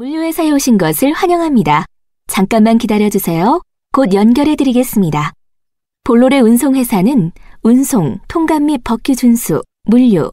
물류회사에 오신 것을 환영합니다. 잠깐만 기다려주세요. 곧 연결해드리겠습니다. 볼로레 운송회사는 운송, 통관 및 법규 준수, 물류,